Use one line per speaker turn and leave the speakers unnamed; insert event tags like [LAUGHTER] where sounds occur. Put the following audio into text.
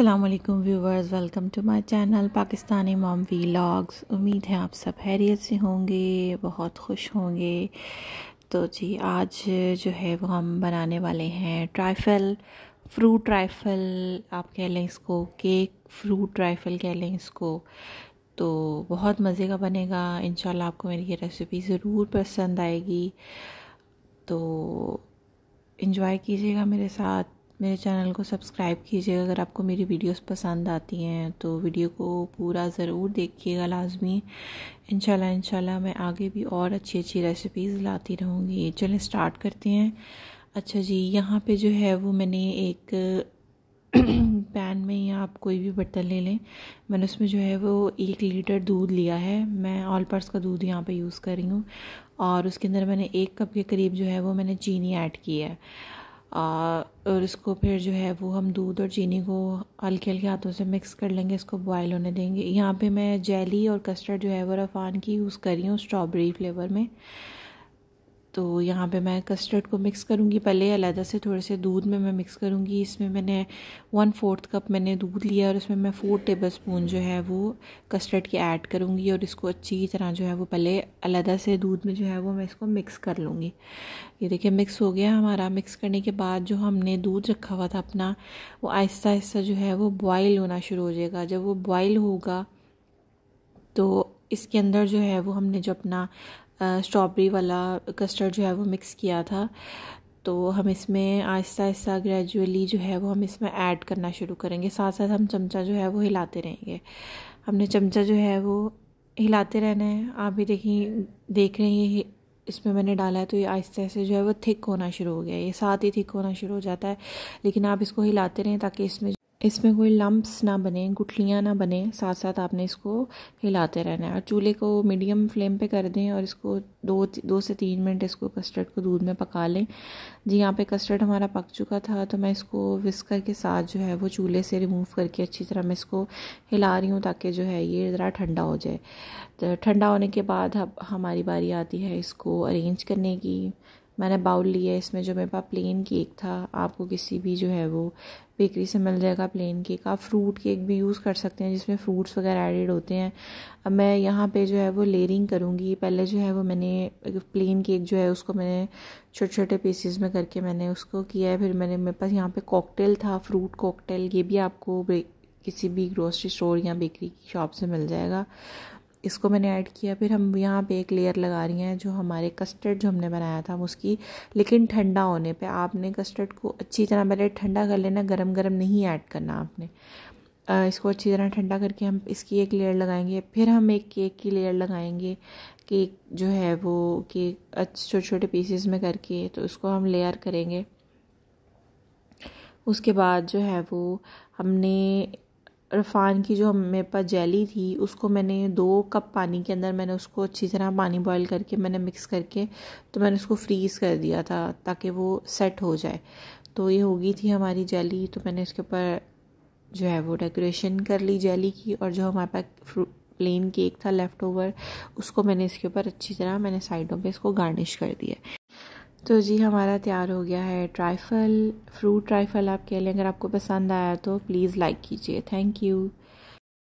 Aslam viewers welcome to my channel Pakistani mom vlogs उम्मीद है आप सब हैरियत से होंगे बहुत खुश होंगे तो जी आज जो है वो हम बनाने वाले हैं ट्राइफल फ्रूट ट्राइफल आप कह लें इसको केक फ्रूट ट्राइफल कह लें इसको तो बहुत मज़े का बनेगा इन आपको मेरी ये रेसिपी ज़रूर पसंद आएगी तो इन्जॉय कीजिएगा मेरे साथ मेरे चैनल को सब्सक्राइब कीजिएगा अगर आपको मेरी वीडियोस पसंद आती हैं तो वीडियो को पूरा ज़रूर देखिएगा लाजमी इंशाल्लाह इंशाल्लाह मैं आगे भी और अच्छी अच्छी रेसिपीज़ लाती रहूँगी चलें स्टार्ट करते हैं अच्छा जी यहाँ पे जो है वो मैंने एक पैन [CLEARS THROAT] में या आप कोई भी बर्तन ले लें मैंने उसमें जो है वो एक लीटर दूध लिया है मैं ऑल पर्स का दूध यहाँ पे यूज़ कर रही हूँ और उसके अंदर मैंने एक कप के करीब जो है वो मैंने चीनी ऐड की है और इसको फिर जो है वो हम दूध और चीनी को हल्के हल्के हाथों से मिक्स कर लेंगे इसको बॉयल होने देंगे यहाँ पे मैं जेली और कस्टर्ड जो है वो रफान की यूज़ कर रही हूँ स्ट्रॉबेरी फ्लेवर में तो यहाँ पे मैं कस्टर्ड को मिक्स करूँगी पहले अलहदा से थोड़े से दूध में मैं मिक्स करूँगी इसमें मैंने वन फोर्थ कप मैंने दूध लिया और इसमें मैं फोर टेबल स्पून जो है वो कस्टर्ड की ऐड करूँगी और इसको अच्छी तरह जो है वो पहले अलहदा से दूध में जो है वो मैं इसको मिक्स कर लूँगी ये देखिए मिक्स हो गया हमारा मिक्स करने के बाद जो हमने दूध रखा हुआ था अपना वो आहिस्ता आहिस्ता जो है वो बॉयल होना शुरू हो जाएगा जब वो बॉयल होगा तो इसके अंदर जो है वो हमने जो अपना स्ट्रॉबेरी वाला कस्टर्ड जो है वो मिक्स किया था तो हम इसमें आहिस्ता आहिस्ता ग्रेजुअली जो है वो हम इसमें ऐड करना शुरू करेंगे साथ साथ हम चमचा जो है वो हिलाते रहेंगे हमने चमचा जो है वो हिलाते रहना है आप भी देखिए देख रहे हैं ये इसमें मैंने डाला है तो ये आहिस्ते आहिस्ते जो है वो थिक होना शुरू हो गया ये साथ ही थिक होना शुरू हो जाता है लेकिन आप इसको हिलाते रहें ताकि इसमें इसमें कोई लम्ब्स ना बने गुठलियाँ ना बने साथ साथ आपने इसको हिलाते रहना है और चूल्हे को मीडियम फ्लेम पे कर दें और इसको दो दो से तीन मिनट इसको कस्टर्ड को दूध में पका लें जी यहाँ पे कस्टर्ड हमारा पक चुका था तो मैं इसको विस्कर के साथ जो है वो चूल्हे से रिमूव करके अच्छी तरह मैं इसको हिला रही हूँ ताकि जो है ये ज़रा ठंडा हो जाए तो ठंडा होने के बाद अब हमारी बारी आती है इसको अरेंज करने की मैंने बाउल लिया इसमें जो मेरे पास प्लेन केक था आपको किसी भी जो है वो बेकरी से मिल जाएगा प्लेन केक आप फ्रूट केक भी यूज़ कर सकते हैं जिसमें फ्रूट्स वगैरह एडिड होते हैं अब मैं यहाँ पे जो है वो लेयरिंग करूँगी पहले जो है वो मैंने प्लेन केक जो है उसको मैंने छोटे छोटे पीसीज में करके मैंने उसको किया है फिर मैंने मेरे पास यहाँ पे कॉकटेल था फ्रूट कॉकटेल ये भी आपको किसी भी ग्रोसरी स्टोर या बेकरी की शॉप से मिल जाएगा इसको मैंने ऐड किया फिर हम यहाँ पे एक लेयर लगा रही हैं जो हमारे कस्टर्ड जो हमने बनाया था उसकी लेकिन ठंडा होने पे आपने कस्टर्ड को अच्छी तरह पहले ठंडा कर लेना गरम गरम नहीं ऐड करना आपने आ, इसको अच्छी तरह ठंडा करके हम इसकी एक लेयर लगाएंगे फिर हम एक केक की लेयर लगाएंगे केक जो है वो केक छोटे छोटे पीसेस में करके तो उसको हम लेयर करेंगे उसके बाद जो है वो हमने रफ़ान की जो मेरे पास जेली थी उसको मैंने दो कप पानी के अंदर मैंने उसको अच्छी तरह पानी बॉईल करके मैंने मिक्स करके तो मैंने उसको फ्रीज़ कर दिया था ताकि वो सेट हो जाए तो ये होगी थी हमारी जेली तो मैंने इसके ऊपर जो है वो डेकोरेशन कर ली जेली की और जो हमारे पास प्लेन केक था लेफ़्ट ओवर उसको मैंने इसके ऊपर अच्छी तरह मैंने साइडों पे इसको गार्निश कर दिया तो जी हमारा तैयार हो गया है ट्राइफल फ्रूट ट्राइफल आप कह लें अगर आपको पसंद आया तो प्लीज़ लाइक कीजिए थैंक यू